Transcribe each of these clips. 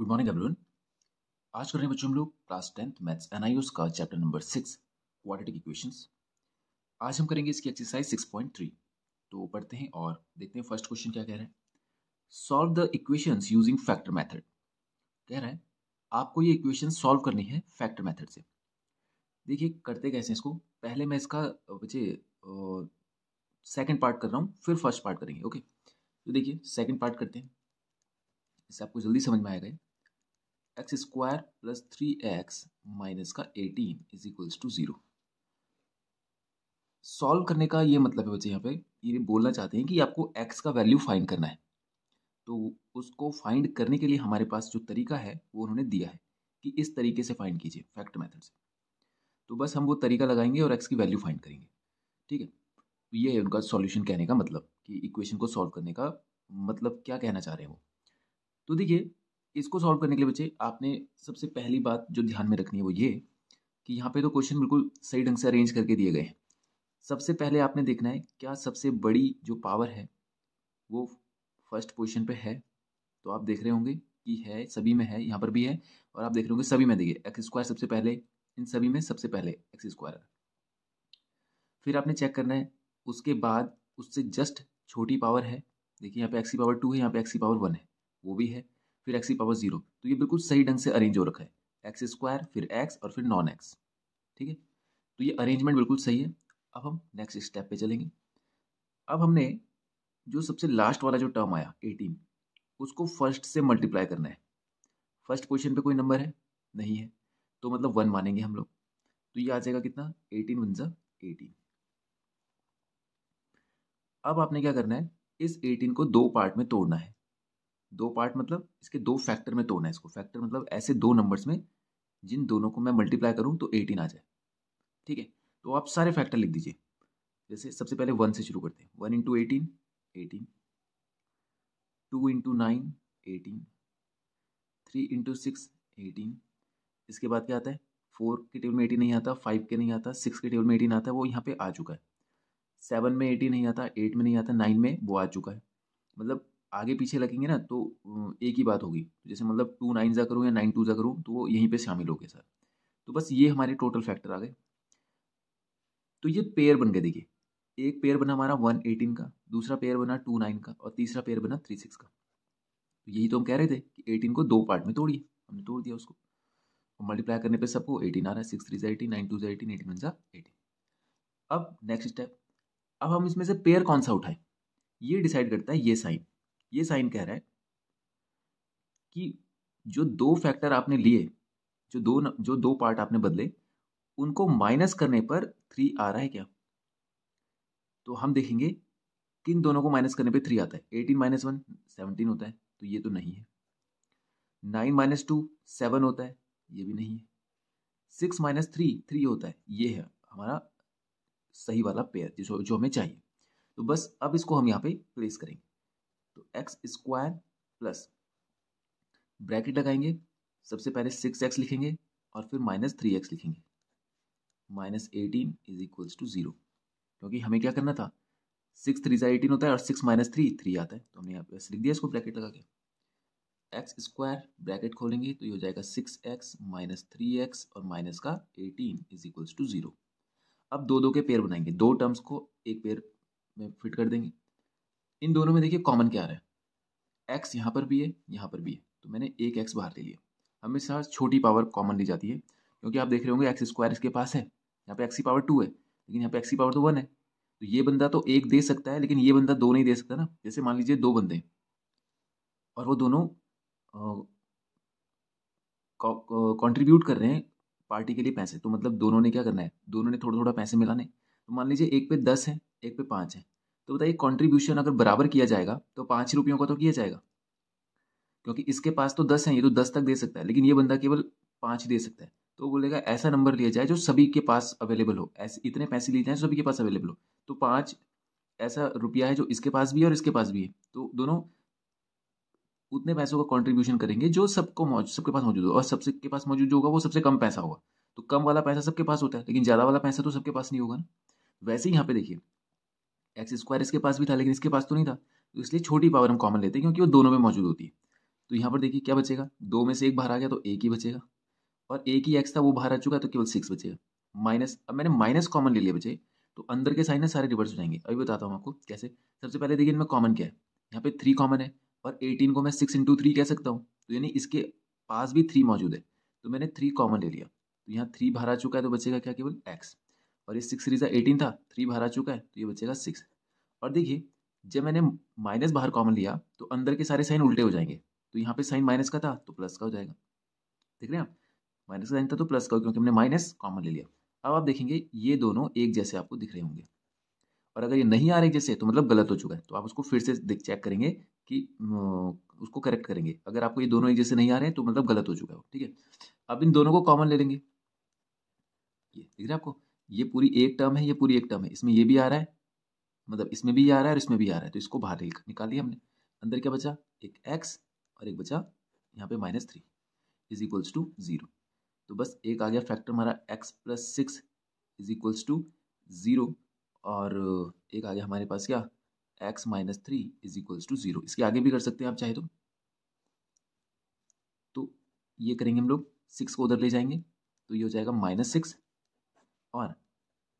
good morning everyone आज कर रहे हैं बच्चों हम लोग क्लास टेंथ मैथ्स एनआईओस का chapter number six quadratic equations आज हम करेंगे इसकी एक्सरसाइज 6.3 तो पढ़ते हैं और देखते हैं फर्स्ट क्वेश्चन क्या कह रहे हैं solve the equations using factor method कह रहा है आपको ये इक्वेशन सॉल्व करनी है फैक्टर मैथड से देखिए करते कैसे इसको पहले मैं इसका बच्चे सेकेंड पार्ट कर रहा हूँ फिर फर्स्ट पार्ट करेंगे ओके तो देखिए सेकेंड पार्ट करते हैं इससे आपको जल्दी समझ में आएगा x square plus three x minus का eighteen is equals to zero solve करने का ये मतलब है बच्चे यहाँ पे ये बोलना चाहते हैं कि आपको एक्स का वैल्यू फाइंड करना है तो उसको फाइंड करने के लिए हमारे पास जो तरीका है वो उन्होंने दिया है कि इस तरीके से फाइंड कीजिए फैक्ट मैथड से तो बस हम वो तरीका लगाएंगे और एक्स की वैल्यू फाइंड करेंगे ठीक है तो ये है उनका सॉल्यूशन कहने का मतलब कि इक्वेशन को सॉल्व करने का मतलब क्या कहना चाह रहे हैं वो तो देखिए इसको सॉल्व करने के लिए बच्चे आपने सबसे पहली बात जो ध्यान में रखनी है वो ये कि यहाँ पे तो क्वेश्चन बिल्कुल सही ढंग से अरेंज करके दिए गए हैं सबसे पहले आपने देखना है क्या सबसे बड़ी जो पावर है वो फर्स्ट पोजिशन पर है तो आप देख रहे होंगे कि है सभी में है यहाँ पर भी है और आप देख रहे होंगे सभी में देखिए एक्स स्क्वायर सबसे पहले इन सभी में सबसे पहले एक्स स्क्वायर फिर आपने चेक करना है उसके बाद उससे जस्ट छोटी पावर है देखिए यहाँ पे एक्सी पावर टू है यहाँ पे एक्सी पावर वन है वो भी है फिर एक्स की पावर जीरो तो ये बिल्कुल सही ढंग से अरेंज हो रखा है एक्स स्क्वायर फिर एक्स और फिर नॉन एक्स ठीक है तो ये अरेंजमेंट बिल्कुल सही है अब हम नेक्स्ट स्टेप पे चलेंगे अब हमने जो सबसे लास्ट वाला जो टर्म आया एटीन उसको फर्स्ट से मल्टीप्लाई करना है फर्स्ट पोजिशन पे कोई नंबर है नहीं है तो मतलब वन मानेंगे हम लोग तो ये आ जाएगा कितना एटीन वन ज़ा एटीन अब आपने क्या करना है इस एटीन को दो पार्ट में तोड़ना है दो पार्ट मतलब इसके दो फैक्टर में तोड़ना है इसको फैक्टर मतलब ऐसे दो नंबर्स में जिन दोनों को मैं मल्टीप्लाई करूँ तो एटीन आ जाए ठीक है तो आप सारे फैक्टर लिख दीजिए जैसे सबसे पहले वन से शुरू करते हैं one into eighteen eighteen two into nine eighteen three into six eighteen इसके बाद क्या आता है फोर के टेबल में एटीन नहीं आता फाइव के नहीं आता सिक्स के टेबल में एटीन आता है वो यहाँ पे आ चुका है सेवन में एटीन नहीं आता एट में नहीं आता नाइन में वो आ चुका है मतलब आगे पीछे लगेंगे ना तो एक ही बात होगी जैसे मतलब टू नाइन ज़ा करूँ या नाइन टू ज़ा करूँ तो वो यहीं पे शामिल हो गए सर तो बस ये हमारे टोटल फैक्टर आ गए तो ये पेयर बन गए देखिए एक पेयर बना हमारा वन एटीन का दूसरा पेयर बना टू नाइन का और तीसरा पेयर बना थ्री सिक्स का तो यही तो हम कह रहे थे कि एटीन को दो पार्ट में तोड़िए हमने तोड़ दिया उसको और मल्टीप्लाई करने पर सबको एटीन आ रहा है सिक्स थ्री ज़ा एटीन नाइन टू ज़ा एटीन एटीन वन ज़ा एटीन अब नेक्स्ट स्टेप अब हम इसमें से पेयर कौन सा उठाएं ये डिसाइड करता है ये साइन ये साइन कह रहा है कि जो दो फैक्टर आपने लिए जो दो जो दो पार्ट आपने बदले उनको माइनस करने पर थ्री आ रहा है क्या तो हम देखेंगे किन दोनों को माइनस करने पे थ्री आता है एटीन माइनस वन सेवनटीन होता है तो ये तो नहीं है नाइन माइनस टू सेवन होता है ये भी नहीं है सिक्स माइनस थ्री थ्री होता है ये है हमारा सही वाला पेयर जो जो हमें चाहिए तो बस अब इसको हम यहाँ पे प्लेस करेंगे तो एक्स स्क्वायर प्लस ब्रैकेट लगाएंगे सबसे पहले सिक्स एक्स लिखेंगे और फिर माइनस थ्री एक्स लिखेंगे minus eighteen is equals to zero क्योंकि हमें क्या करना था सिक्स थ्री ज़ा एटीन होता है और सिक्स माइनस थ्री थ्री आता है तो हमने यहाँ पे लिख दिया इसको ब्रैकेट लगा के एक्स स्क्वायर ब्रैकेट खोलेंगे तो ये हो जाएगा six x minus three x और माइनस का eighteen is equals to zero अब दो दो के पेयर बनाएंगे दो टर्म्स को एक पेयर में फिट कर देंगे इन दोनों में देखिए कॉमन क्या आ रहा है एक्स यहाँ पर भी है यहाँ पर भी है तो मैंने एक एक्स बाहर ले लिया हमेशा छोटी पावर कॉमन ली जाती है क्योंकि आप देख रहे होंगे एक्स स्क्वायर इसके पास है यहाँ पे एक्स की पावर टू है लेकिन यहाँ पे एक्स की पावर तो वन है तो ये बंदा तो एक दे सकता है लेकिन ये बंदा दो नहीं दे सकता ना जैसे मान लीजिए दो बंदे और वो दोनों कॉन्ट्रीब्यूट कर रहे हैं पार्टी के लिए पैसे तो मतलब दोनों ने क्या करना है दोनों ने थोड़ा थोड़ा पैसे मिलाने तो मान लीजिए एक पे दस है एक पे पाँच है तो बताइए कॉन्ट्रीब्यूशन अगर बराबर किया जाएगा तो पाँच रुपयों का तो किया जाएगा क्योंकि इसके पास तो दस है ये तो दस तक दे सकता है लेकिन ये बंदा केवल पाँच दे सकता है तो बोलेगा ऐसा नंबर लिया जाए जो सभी के पास अवेलेबल हो ऐसे इतने पैसे लिए जाए सभी के पास अवेलेबल हो तो पाँच ऐसा रुपया है जो इसके पास भी है और इसके पास भी है तो दोनों उतने पैसों का कॉन्ट्रीब्यूशन करेंगे जो सबको सबके पास मौजूद हो और सबसे के पास मौजूद होगा वो सबसे कम पैसा होगा तो कम वाला पैसा सबके पास होता है लेकिन ज़्यादा वाला पैसा तो सबके पास नहीं होगा ना वैसे ही यहाँ पे देखिए एक्स स्क्वायर इसके पास भी था लेकिन इसके पास तो नहीं था तो इसलिए छोटी पावर हम कॉमन लेते हैं क्योंकि वो दोनों में मौजूद होती है तो यहाँ पर देखिए क्या बचेगा दो में से एक बाहर आ गया तो एक ही बचेगा और एक ही एक्स था वो बाहर आ चुका तो केवल सिक्स बचेगा माइनस अब मैंने माइनस कॉमन ले लिया बचे तो अंदर के साइन है सारे रिवर्स हो जाएंगे अभी बताता हूँ आपको कैसे सबसे पहले देखिए इनमें कॉमन क्या है यहाँ पे थ्री कॉमन है और एटीन को मैं सिक्स इंटू थ्री कह सकता हूँ तो यानी इसके पास भी थ्री मौजूद है तो मैंने थ्री कॉमन ले लिया तो यहाँ थ्री बाहर आ चुका है तो बचेगा क्या केवल एक्स और ये सिक्स थ्री एटीन था थ्री बाहर आ चुका है तो ये बचेगा सिक्स और देखिए जब मैंने माइनस बाहर कॉमन लिया तो अंदर के सारे साइन उल्टे हो जाएंगे तो यहाँ पे साइन माइनस का था तो प्लस का हो जाएगा देख रहे हैं आप माइनस का साइन था तो प्लस का हो क्योंकि हमने माइनस कॉमन ले लिया अब आप देखेंगे ये दोनों एक जैसे आपको दिख रहे होंगे और अगर ये नहीं आ रहे जैसे तो मतलब गलत हो चुका है तो आप उसको फिर से चेक करेंगे कि उसको करेक्ट करेंगे अगर आपको ये दोनों एक जैसे नहीं आ रहे हैं तो मतलब गलत हो चुका है ठीक है अब इन दोनों को कॉमन ले लेंगे ये दिख रहे हैं आपको ये पूरी एक टर्म है ये पूरी एक टर्म है इसमें ये भी आ रहा है मतलब इसमें भी आ रहा है और इसमें भी आ रहा है तो इसको बाहर निकाल लिया हमने अंदर क्या बचा एक एक्स और एक बचा यहाँ पे minus three is equals to zero तो बस एक आ गया फैक्टर हमारा x plus six is equals to zero और एक आ गया हमारे पास क्या x minus three is equals to zero इसके आगे भी कर सकते हैं आप चाहे तो तो ये करेंगे हम लोग सिक्स को उधर ले जाएंगे तो ये हो जाएगा माइनस सिक्स और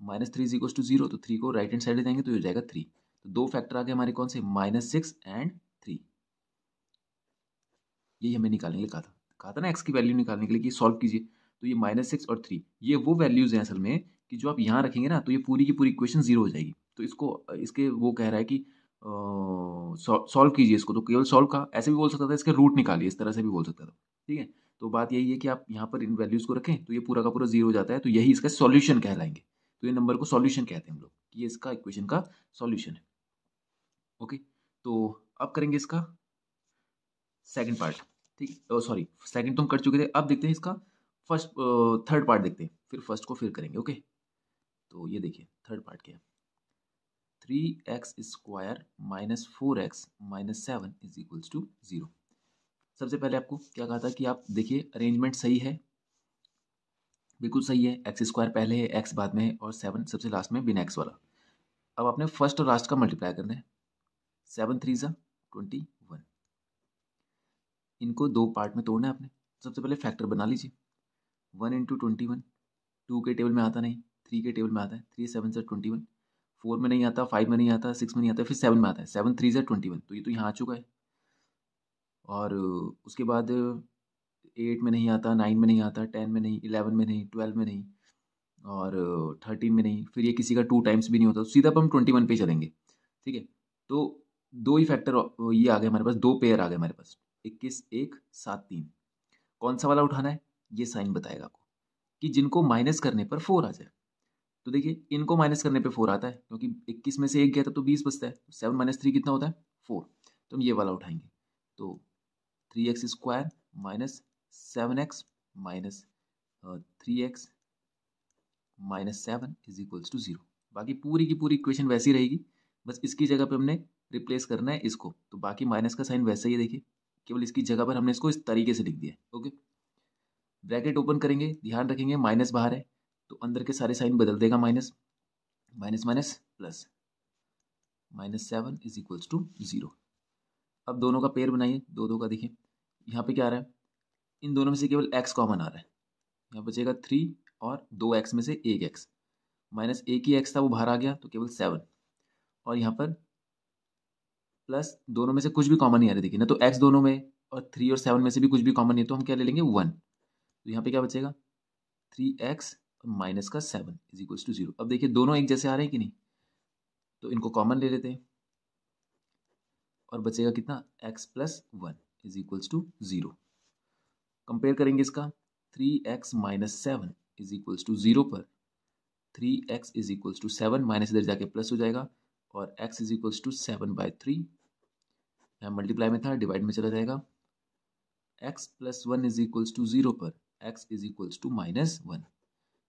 minus three is to zero तो थ्री को राइट हैंड साइड देंगे तो ये हो जाएगा थ्री तो दो फैक्टर आ गए हमारे कौन से माइनस सिक्स एंड थ्री यही हमें निकालने के लिए कहा था कहा था ना एक्स की वैल्यू निकालने के लिए कि सॉल्व कीजिए तो ये माइनस सिक्स और थ्री ये वो वैल्यूज़ हैं असल में कि जो आप यहाँ रखेंगे ना तो ये पूरी की पूरी इक्वेशन जीरो हो जाएगी तो इसको इसके वो कह रहा है कि सॉल्व कीजिए इसको तो केवल सॉल्व का ऐसे भी बोल सकता था इसके रूट निकालिए इस तरह से भी बोल सकता था ठीक है तो बात यही है कि आप यहाँ पर इन वैल्यूज़ को रखें तो ये पूरा का पूरा जीरो हो जाता है तो यही इसका सॉल्यूशन कहलाएंगे तो ये नंबर को सॉल्यूशन कहते हैं हम लोग ये इसका इक्वेशन का सॉल्यूशन है ओके तो अब करेंगे इसका सेकंड पार्ट ठीक सॉरी सेकंड तो हम कर चुके थे अब देखते हैं इसका फर्स्ट थर्ड पार्ट देखते हैं फिर फर्स्ट को फिर करेंगे ओके तो ये देखिए थर्ड पार्ट क्या है three x square minus four x minus seven is equals to zero सबसे पहले आपको क्या कहा था कि आप देखिए अरेंजमेंट सही है बिल्कुल सही है एक्स स्क्वायर पहले है एक्स बाद में है और सेवन सबसे लास्ट में बिना एक्स वाला अब आपने फर्स्ट और लास्ट का मल्टीप्लाई करना है सेवन थ्री ज़ा ट्वेंटी वन इनको दो पार्ट में तोड़ना है आपने सबसे पहले फैक्टर बना लीजिए one into twenty one two के टेबल में आता नहीं थ्री के टेबल में आता है थ्री सेवन ज़ा ट्वेंटी वन फोर में नहीं आता फाइव में नहीं आता सिक्स में नहीं आता फिर सेवन में आता है सेवन थ्री ज़ा ट्वेंटी वन तो ये तो यहाँ आ चुका है और उसके बाद एट में नहीं आता नाइन में नहीं आता टेन में नहीं इलेवन में नहीं ट्वेल्व में नहीं और थर्टीन में नहीं फिर ये किसी का टू टाइम्स भी नहीं होता तो सीधा पर तो हम ट्वेंटी वन पे चलेंगे ठीक है तो दो ही फैक्टर ये आ गए हमारे पास दो पेयर आ गए हमारे पास इक्कीस एक सात तीन कौन सा वाला उठाना है ये साइन बताएगा आपको कि जिनको माइनस करने पर फोर आ जाए तो देखिए इनको माइनस करने पर फोर आता है क्योंकि इक्कीस में से एक गया था तो बीस बचता है सेवन माइनस थ्री कितना होता है फोर तो हम ये वाला उठाएंगे तो three x square minus seven x minus three x minus seven is equals to zero बाकी पूरी की पूरी इक्वेशन वैसी रहेगी बस इसकी जगह पे हमने रिप्लेस करना है इसको तो बाकी माइनस का साइन वैसा ही देखिए केवल इसकी जगह पर हमने इसको इस तरीके से लिख दिया है ओके ब्रैकेट ओपन करेंगे ध्यान रखेंगे माइनस बाहर है तो अंदर के सारे साइन बदल देगा minus minus minus plus minus seven is equals to zero अब दोनों का पेयर बनाइए दो दो का देखिए यहाँ पे क्या आ रहा है इन दोनों में से केवल एक्स कॉमन आ रहा है यहाँ बचेगा थ्री और दो एक्स में से एक एक्स माइनस एक ही एक्स था वो बाहर आ गया तो केवल सेवन और यहाँ पर प्लस दोनों में से कुछ भी कॉमन नहीं आ रही देखिए ना तो एक्स दोनों में और थ्री और सेवन में से भी कुछ भी कॉमन नहीं है तो हम क्या ले लेंगे वन तो यहाँ पे क्या बचेगा थ्री एक्स माइनस का seven is equals to zero अब देखिए दोनों एक जैसे आ रहे हैं कि नहीं तो इनको कॉमन ले लेते हैं और बचेगा कितना x plus one is equals to zero compare करेंगे इसका three x minus seven is equals to zero पर three x is equals to seven minus इधर जाके प्लस हो जाएगा और x is equals to seven by three यहाँ multiply में था डिवाइड में चला जाएगा x plus one is equals to zero पर x is equals to minus one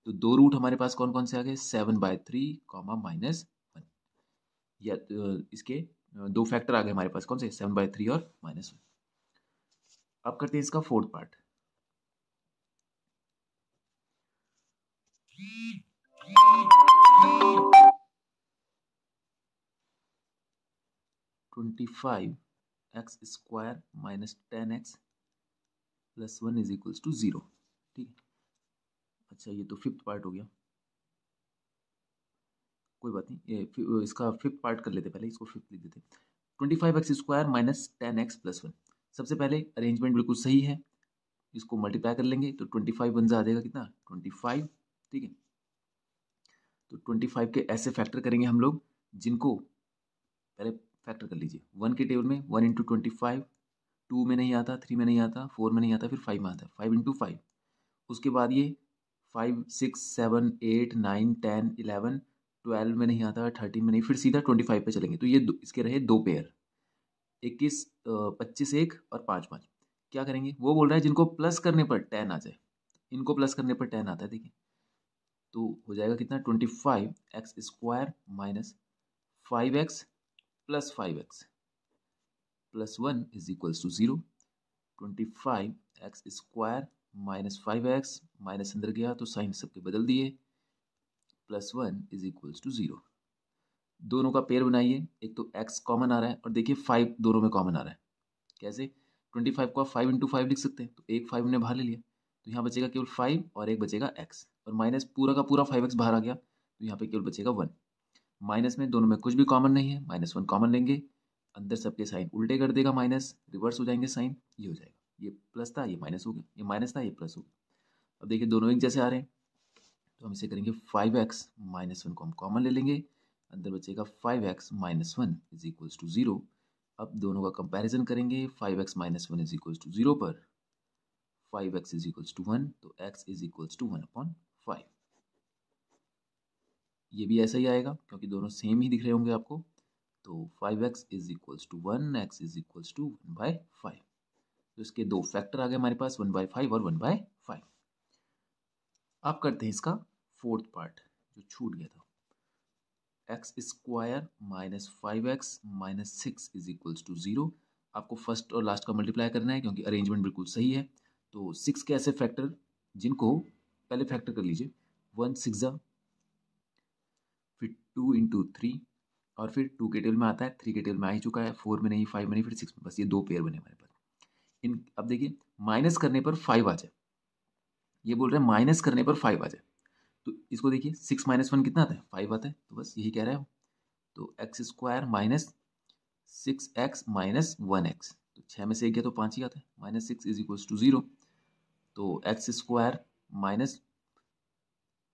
तो दो रूट हमारे पास कौन कौन से आ गए seven by three comma minus one या इसके दो फैक्टर आ गए हमारे पास कौन से सेवन बाय थ्री और माइनस वन अब करते हैं इसका fourth part twenty five x square minus ten x plus one is equals to zero ठीक अच्छा ये तो फिफ्थ पार्ट हो गया कोई बात नहीं ये इसका फिफ्थ पार्ट कर लेते पहले इसको फिफ्थ लिख देते twenty five x square minus ten x plus one सबसे पहले अरेंजमेंट बिल्कुल सही है इसको मल्टीप्लाई कर लेंगे तो ट्वेंटी फाइव बन आ जाएगा कितना ट्वेंटी फाइव ठीक है तो ट्वेंटी फाइव के ऐसे फैक्टर करेंगे हम लोग जिनको पहले फैक्टर कर लीजिए वन के टेबल में one into twenty five two में नहीं आता थ्री में नहीं आता फोर में नहीं आता फिर फाइव में आता है फाइव इंटू फाइव उसके बाद ये five six seven eight nine ten eleven twelve में नहीं आता थर्टीन में नहीं फिर सीधा ट्वेंटी फाइव पर चलेंगे तो ये दो, इसके रहे दो पेयर इक्कीस पच्चीस एक और पाँच पाँच क्या करेंगे वो बोल रहा है जिनको प्लस करने पर टेन आ जाए इनको प्लस करने पर टेन आता है देखिए तो हो जाएगा कितना twenty five x square minus five x plus five x plus one is equals to zero twenty five x square minus five x minus अंदर गया तो साइन सबके बदल दिए plus one is equals to zero दोनों का pair बनाइए एक तो एक्स कॉमन आ रहा है और देखिए फाइव दोनों में कॉमन आ रहा है कैसे ट्वेंटी फाइव को आप फाइव इंटू फाइव लिख सकते हैं तो एक फाइव ने बाहर ले लिया तो यहाँ बचेगा केवल फाइव और एक बचेगा एक्स और माइनस पूरा का पूरा फाइव एक्स बाहर आ गया तो यहाँ पे केवल बचेगा वन माइनस में दोनों में कुछ भी कॉमन नहीं है माइनस वन कॉमन लेंगे अंदर सबके साइन उल्टे कर देगा माइनस रिवर्स हो जाएंगे साइन ये हो जाएगा ये प्लस था ये माइनस हो गया ये माइनस था ये प्लस हो गया अब देखिए दोनों एक जैसे आ रहे हैं तो हम इसे करेंगे फाइव एक्स माइनस वन को हम कॉमन ले लेंगे अंदर बचेगा five x minus one is equals to zero अब दोनों का कंपेरिजन करेंगे five x minus one is equals to zero पर five x is equals to one तो x is equals to one upon five ये भी ऐसा ही आएगा क्योंकि दोनों सेम ही दिख रहे होंगे आपको तो five x is equals to one x is equals to one by five तो इसके दो फैक्टर आ गए हमारे पास वन बाय फाइव और वन बाय फाइव आप करते हैं इसका फोर्थ पार्ट जो छूट गया था x square minus five x minus six is equals to zero आपको फर्स्ट और लास्ट का मल्टीप्लाई करना है क्योंकि अरेंजमेंट बिल्कुल सही है तो सिक्स के ऐसे फैक्टर जिनको पहले फैक्टर कर लीजिए वन सिक्स फिर टू इंटू थ्री और फिर टू के टेबल में आता है थ्री के टेबल में आ ही चुका है फोर में नहीं फाइव में नहीं फिर सिक्स में बस ये दो पेयर बने हमारे पास इन अब देखिए माइनस करने पर फाइव आ जाए ये बोल रहे हैं माइनस करने पर फाइव आ जाए तो इसको देखिए सिक्स माइनस वन कितना आता है फाइव आता है तो बस यही कह रहा है तो x square minus six x minus one x तो छः में से एक गया तो पाँच ही आता है minus six is equals to zero तो एक्स स्क्वायर माइनस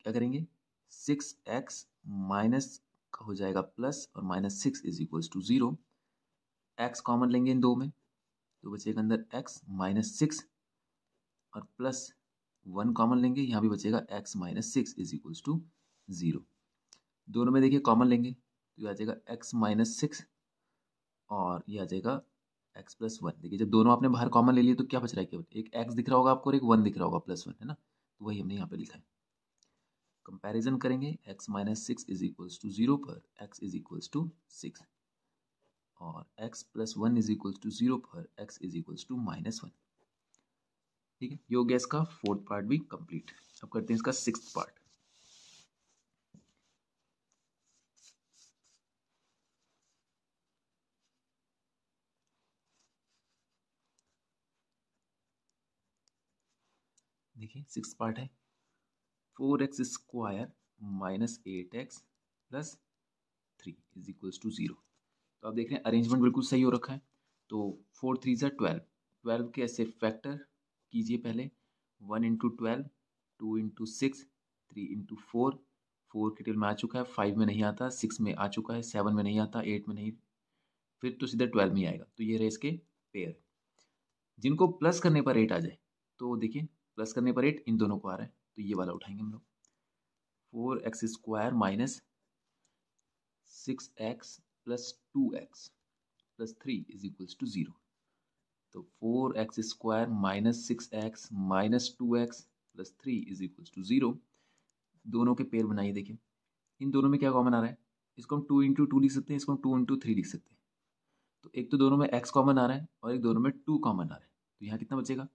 क्या करेंगे सिक्स एक्स माइनस हो जाएगा प्लस और minus six is equal to zero x common लेंगे इन दो में तो बचेगा अंदर एक्स माइनस सिक्स और प्लस वन कॉमन लेंगे यहाँ भी बचेगा x minus six is equals to zero दोनों में देखिए कॉमन लेंगे तो ये आ जाएगा एक्स माइनस सिक्स और ये आ जाएगा एक्स प्लस वन देखिए जब दोनों आपने बाहर कॉमन ले लिए तो क्या बच रहा है केवल एक एक्स दिख रहा होगा आपको और एक वन दिख रहा होगा प्लस वन है ना तो वही हमने यहाँ पे लिखा है कंपैरिजन करेंगे x minus six is equals to zero पर x is equals to six और x plus one is equals to zero पर x is equals to minus one ठीक है योग गैस का फोर्थ पार्ट भी कंप्लीट अब करते हैं इसका सिक्स पार्ट देखिए सिक्स पार्ट है four x square minus eight x plus three is equals to zero तो आप देख रहे हैं अरेंजमेंट बिल्कुल सही हो रखा है तो फोर थ्री ज़ा ट्वेल्व ट्वेल्व के ऐसे फैक्टर कीजिए पहले one into twelve two into six three into four four के टेबल में आ चुका है फाइव में नहीं आता सिक्स में आ चुका है सेवन में नहीं आता एट में नहीं फिर तो सीधा ट्वेल्व में ही आएगा तो ये रहे इसके पेयर जिनको प्लस करने पर एट आ जाए तो देखिए प्लस करने पर एट इन दोनों को आ रहा है तो ये वाला उठाएंगे हम लोग four x square minus six x plus two x plus three is equals to zero तो four x square minus six x minus two x plus three is equals to zero दोनों के पेयर बनाइए देखिए इन दोनों में क्या common आ रहा है इसको हम टू इंटू टू लिख सकते हैं इसको हम टू इंटू थ्री लिख सकते हैं तो एक तो दोनों में एक्स कॉमन आ रहा है और एक दोनों में टू कॉमन आ रहा है तो यहाँ कितना बचेगा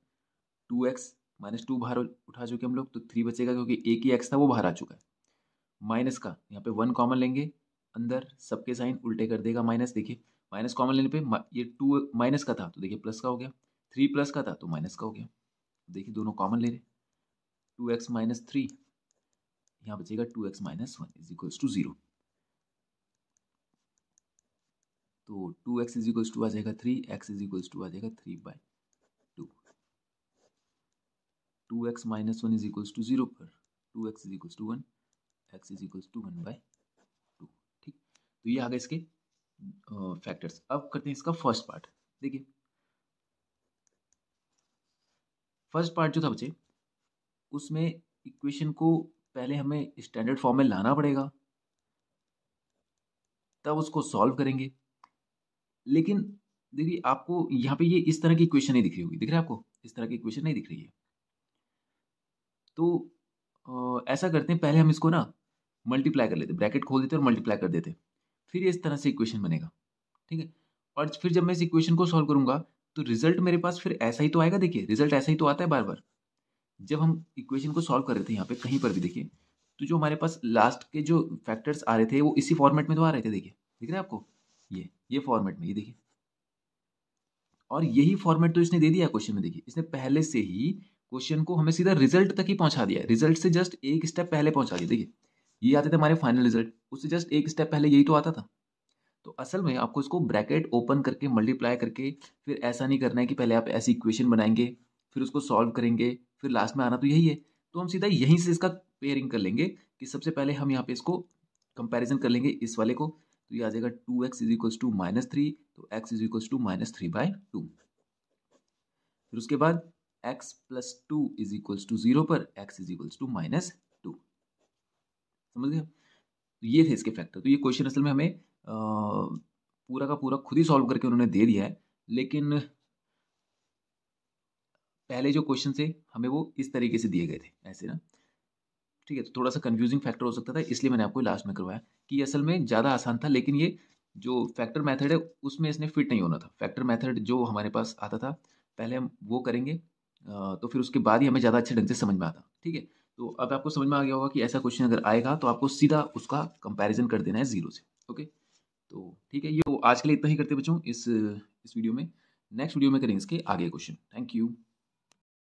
टू एक्स माइनस टू बाहर उठा चुके हम लोग तो थ्री बचेगा क्योंकि एक ही एक्स था वो बाहर आ चुका है माइनस का यहाँ पे वन कॉमन लेंगे अंदर सबके साइन उल्टे कर देगा माइनस देखिए माइनस कॉमन लेने पे ये टू माइनस का था तो देखिए प्लस का हो गया थ्री प्लस का था तो माइनस का हो गया देखिए दोनों कॉमन ले रहे टू एक्स माइनस थ्री यहाँ बचेगा two x minus one is equals to zero तो two x is equals to आ जाएगा three x is equals to आ जाएगा three by two x minus one is equals to zero पर two x is equals to one x is equals to one by two ठीक तो ये आ गए इसके फैक्टर्स uh, अब करते हैं इसका फर्स्ट पार्ट देखिए फर्स्ट पार्ट जो था बच्चे उसमें इक्वेशन को पहले हमें स्टैंडर्ड फॉर्म में लाना पड़ेगा तब उसको सॉल्व करेंगे लेकिन देखिए आपको यहाँ पे ये इस तरह की इक्वेशन नहीं दिख रही होगी दिख रहा है आपको इस तरह की इक्वेशन नहीं दिख रही है तो ऐसा करते हैं पहले हम इसको ना मल्टीप्लाई कर लेते ब्रैकेट खोल देते और मल्टीप्लाई कर देते फिर इस तरह से इक्वेशन बनेगा ठीक है और फिर जब मैं इस इक्वेशन को सॉल्व करूंगा तो रिजल्ट मेरे पास फिर ऐसा ही तो आएगा देखिए रिजल्ट ऐसा ही तो आता है बार बार जब हम इक्वेशन को सॉल्व कर रहे थे यहाँ पे कहीं पर भी देखिए तो जो हमारे पास लास्ट के जो फैक्टर्स आ रहे थे वो इसी फॉर्मेट में तो आ रहे थे देखिए दिख रहा है आपको ये ये फॉर्मेट में ये देखिए और यही फॉर्मेट तो इसने दे दिया क्वेश्चन में देखिए इसने पहले से ही क्वेश्चन को हमें सीधा रिजल्ट तक ही पहुंचा दिया रिजल्ट से जस्ट एक स्टेप पहले पहुंचा दिया देखिए ये आते थे हमारे फाइनल रिजल्ट उससे जस्ट एक स्टेप पहले यही तो आता था तो असल में आपको इसको ब्रैकेट ओपन करके मल्टीप्लाई करके फिर ऐसा नहीं करना है कि पहले आप ऐसी इक्वेशन बनाएंगे फिर उसको सॉल्व करेंगे फिर लास्ट में आना तो यही है तो हम सीधा यहीं से इसका पेयरिंग कर लेंगे कि सबसे पहले हम यहाँ पे इसको कंपैरिजन कर लेंगे इस वाले को तो ये आ जाएगा two x is equals to minus three तो x is equals to minus three by two फिर उसके बाद x plus two is equals to zero पर x is equals to minus two समझ गए तो ये थे इसके फैक्टर तो ये क्वेश्चन असल में हमें आ, पूरा का पूरा खुद ही सॉल्व करके उन्होंने दे दिया है लेकिन पहले जो क्वेश्चन थे हमें वो इस तरीके से दिए गए थे ऐसे ना ठीक है तो थोड़ा सा कंफ्यूजिंग फैक्टर हो सकता था इसलिए मैंने आपको लास्ट में करवाया कि ये असल में ज़्यादा आसान था लेकिन ये जो फैक्टर मेथड है उसमें इसने फिट नहीं होना था फैक्टर मेथड जो हमारे पास आता था पहले हम वो करेंगे तो फिर उसके बाद ही हमें ज़्यादा अच्छे ढंग से समझ में आता ठीक है तो अब आपको समझ में आ गया होगा कि ऐसा क्वेश्चन अगर आएगा तो आपको सीधा उसका कंपैरिजन कर देना है ज़ीरो से ओके तो ठीक है ये तो आज के लिए इतना ही करते बच्चों इस इस वीडियो में नेक्स्ट वीडियो में करेंगे इसके आगे क्वेश्चन थैंक यू